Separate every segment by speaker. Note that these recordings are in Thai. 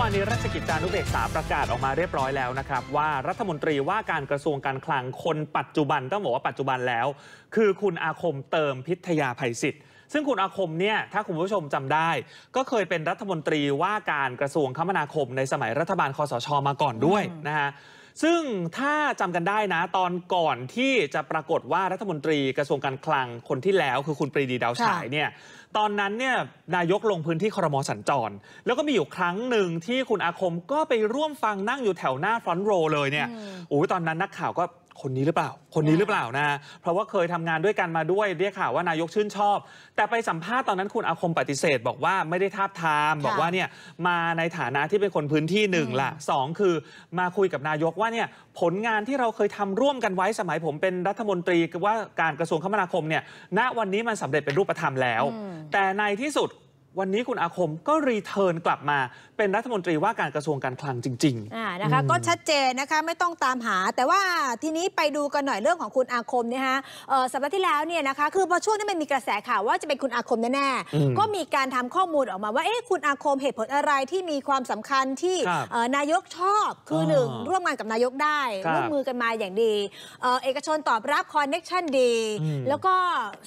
Speaker 1: อวานนี้รัชกิจจานุเบกษาประกาศออกมาเรียบร้อยแล้วนะครับ ว่ารัฐมนตรีว่าการกระทรวงการคลังคนปัจจุบันต้องบอกว่าปัจจุบันแล้ว คือคุณอาคมเติมพิทยาภัยศิษย์ซึ่งคุณอาคมเนี่ยถ้าคุณผู้ชมจำได้ ก็เคยเป็นรัฐมนตรีว่าการกระทรวงคมนาคมในสมัยรัฐบาลคอสช มาก่อนด้วยนะฮะซึ่งถ้าจำกันได้นะ ตอนก่อนที่จะปรากฏว่ารัฐมนตรีกระทรวงการคลังคนที่แล้วคือคุณปรีดีดาวฉายเนี่ยตอนนั้นเนี่ยนายกลงพื้นที่ครมสัญจร แล้วก็มีอยู่ครั้งหนึ่งที่คุณอาคมก็ไปร่วมฟังนั่งอยู่แถวหน้าฟรอนต์โรเลยเนี่ยโอ้ยตอนนั้นนักข่าวก็คนนี้หรือเปล่า คนนี้หรือเปล่านะ เพราะว่าเคยทำงานด้วยกันมาด้วยเรียกข่าวว่านายกชื่นชอบ แต่ไปสัมภาษณ์ตอนนั้นคุณอาคมปฏิเสธ บอกว่าไม่ได้ทาบทามบอกว่าเนี่ยมาในฐานะที่เป็นคนพื้นที่หนึ่งละสองคือมาคุยกับนายกว่าเนี่ยผลงานที่เราเคยทำร่วมกันไว้สมัยผมเป็นรัฐมนตรีว่าการกระทรวงคมนาคมเนี่ย ณ วันนี้มันสำเร็จเป็นรูปธรรมแล้ว แต่ในที่สุดวันนี้คุณอาคมก็รีเทิร์นกลับมาเป็นรัฐมนตรีว่าการกระทรวงการคลังจริงๆ
Speaker 2: อ่า นะคะก็ชัดเจนนะคะไม่ต้องตามหา แต่ว่าทีนี้ไปดูกันหน่อยเรื่องของคุณอาคมนะฮะสัปดาห์ที่แล้วเนี่ยนะคะคือพอช่วงนี้มันมีกระแสข่าวว่าจะเป็นคุณอาคมแน่ๆ ก็มีการทำข้อมูลออกมาว่าเอ๊ะคุณอาคมเหตุผลอะไรที่มีความสำคัญที่นายกชอบคือหนึ่งร่วมงานกับนายกได้ร่วมมือกันมาอย่างดีเอกชนตอบรับคอนเน็ชันดี แล้วก็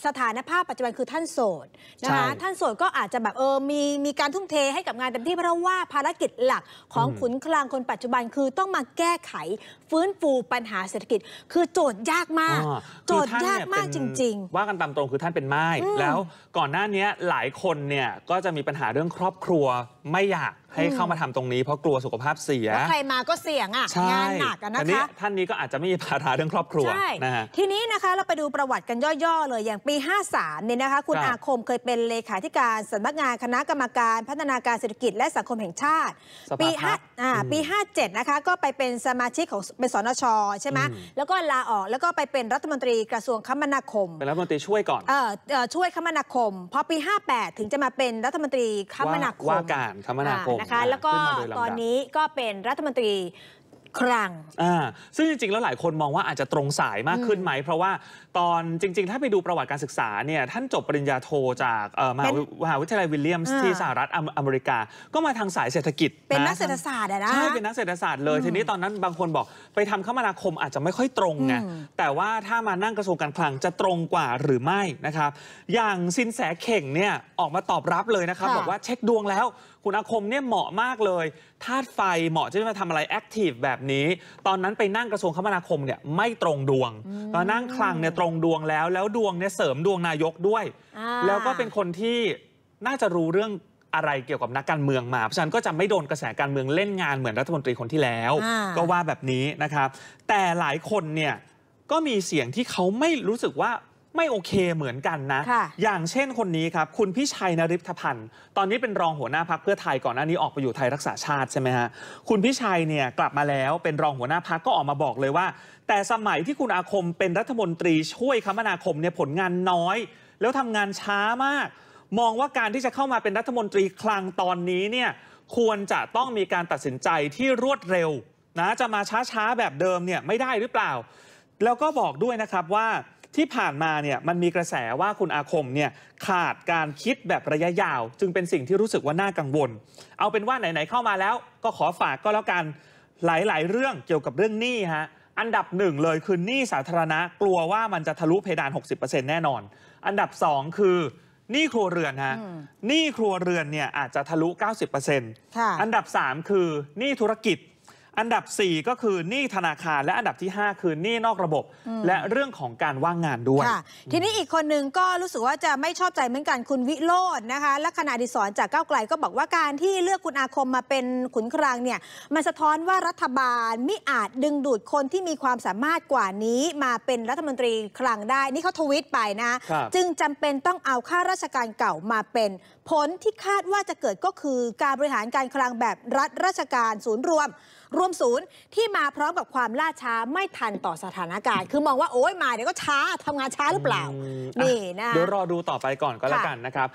Speaker 2: สถานภาพปัจจุบันคือท่านโสดนะคะท่านโสดก็อาจจะแบบออมีมีการทุ่มเทให้กับงานเต็มที่เพราะว่าภารกิจหลักของขุนคลังคนปัจจุบันคือต้องมาแก้ไข ฟื้นฟู
Speaker 1: ปัญหาเศรษฐกิจ คือโจทย์ยากมาก โจทย์ยากมากจริง ๆ ว่ากันตามตรงคือท่านเป็นไม้ แล้วก่อนหน้านี้หลายคนเนี่ยก็จะมีปัญหาเรื่องครอบครัวไม่อยากให้เข้ามาทำตรงนี้เพราะกลัวสุขภาพเสียใคร
Speaker 2: มาก็เสี่ยงอ่ะ งานหนักนะคะ
Speaker 1: ท่านนี้ก็อาจจะไม่มีภาระเรื่องครอบครัวนะฮะท
Speaker 2: ีนี้นะคะเราไปดูประวัติกันย่อๆเลยอย่างปี 53 เนี่ยนะคะ คุณอาคมเคยเป็นเลขาธิการสำนักงานคณะกรรมการ พัฒนาการเศรษฐกิจและสังคมแห่งชาติ ปี5ปี 57 นะคะก็ไปเป็นสมาชิกของเป็นสนชใช่ไหมแล้วก็ลาออกแล้วก็ไปเป็นรัฐมนตรีกระทรวงคมนาคม
Speaker 1: เป็นรัฐมนตรีช่วยก่อน
Speaker 2: เออช่วยคมนาคมพอปี 58 ถึงจะมาเป็นรัฐมนตรีคมนาคม ว่าการคมนาคมะคะแล้วก็ตอนนี้ก็เป็นรัฐมนตรีครั่ง
Speaker 1: อ่าซึ่งจริงๆแล้วหลายคนมองว่าอาจจะตรงสายมากขึ้นไหม เพราะว่าตอนจริงๆถ้าไปดูประวัติการศึกษาเนี่ยท่านจบปริญญาโทจากมหาวิทยาลัยวิลเลียมส์ที่สหรัฐอเมริกา ก็มาทางสายเศรษฐกิจ เป็นนักเศรษฐศาสตร์นะใช่เป็นนักเศรษฐศาสตร์เลยทีนี้ตอนนั้นบางคนบอกไปทำคมนาคมอาจจะไม่ค่อยตรงไงแต่ว่าถ้ามานั่งกระทรวงการคลังจะตรงกว่าหรือไม่นะครับ อย่างสินแสเข่งเนี่ยออกมาตอบรับเลยนะครับบอกว่าเช็คดวงแล้วคุณอาคมเนี่ยเหมาะมากเลย ธาตุไฟเหมาะจะมาทำอะไรแอคทีฟแบบนี้ ตอนนั้นไปนั่งกระทรวงคมนาคมเนี่ยไม่ตรงดวงตอนนั่งคลังเนี่ยตรงดวงแล้ว แล้วดวงเนี่ยเสริมดวงนายกด้วย แล้วก็เป็นคนที่น่าจะรู้เรื่องอะไรเกี่ยวกับนักการเมืองมาเพราะฉะนั้นก็จะไม่โดนกระแสการเมืองเล่นงานเหมือนรัฐมนตรีคนที่แล้ว ก็ว่าแบบนี้นะครับ แต่หลายคนเนี่ยก็มีเสียงที่เขาไม่รู้สึกว่าไม่โอเคเหมือนกันนะ อย่างเช่นคนนี้ครับ คุณพิชัยนริพพันธ์ตอนนี้เป็นรองหัวหน้าพักเพื่อไทยก่อนหน้านี้ออกไปอยู่ไทยรักษาชาติใช่ไหมฮะ คุณพิชัยเนี่ยกลับมาแล้วเป็นรองหัวหน้าพักก็ออกมาบอกเลยว่า แต่สมัยที่คุณอาคมเป็นรัฐมนตรีช่วยคมนาคมเนี่ยผลงานน้อย แล้วทำงานช้ามาก มองว่าการที่จะเข้ามาเป็นรัฐมนตรีคลังตอนนี้เนี่ยควรจะต้องมีการตัดสินใจที่รวดเร็วนะจะมาช้าๆแบบเดิมเนี่ยไม่ได้หรือเปล่า แล้วก็บอกด้วยนะครับว่าที่ผ่านมาเนี่ยมันมีกระแสว่าคุณอาคมเนี่ยขาดการคิดแบบระยะยาว จึงเป็นสิ่งที่รู้สึกว่าน่ากังวลเอาเป็นว่าไหนๆเข้ามาแล้วก็ขอฝากก็แล้วกันหลาย ๆ เรื่องเกี่ยวกับเรื่องหนี้ฮะอันดับหนึ่งเลยคือหนี้สาธารณะกลัวว่ามันจะทะลุเพดาน 60%แน่นอน อันดับ 2 คือหนี้ครัวเรือนฮะหนี้ครัวเรือนเนี่ยอาจจะทะลุ 90%อันดับ 3 คือหนี้ธุรกิจอันดับ 4 ก็คือหนี้ธนาคารและอันดับที่ 5 คือหนี้นอกระบบ และเรื่องของการว่างงานด้วย ทีนี้อีกคนหนึ่งก็รู้สึก
Speaker 2: ว่าจะไม่ชอบใจเหมือนกันคุณวิโรจน์นะคะและคณะดิสอนจากก้าวไกลก็บอกว่าการที่เลือกคุณอาคมมาเป็นขุนคลังเนี่ยมันสะท้อนว่ารัฐบาลไม่อาจดึงดูดคนที่มีความสามารถกว่านี้มาเป็นรัฐมนตรีคลังได้ นี่เขาทวิตไปนะ จึงจำเป็นต้องเอาข้าราชการเก่ามาเป็นผลที่คาดว่าจะเกิดก็คือการบริหารการคลังแบบรัฐราชการศูนย์รวมรวมศูนย์ที่มาพร้อมกับความล่าช้าไม่ทันต่อสถานการณ์คือมองว่าโอ้ยมาเดี๋ยวก็ช้าทำงานช้าหรือเปล่า
Speaker 1: นี่นะ เดี๋ยวรอดูต่อไปก่อนก็แล้วกันนะครับ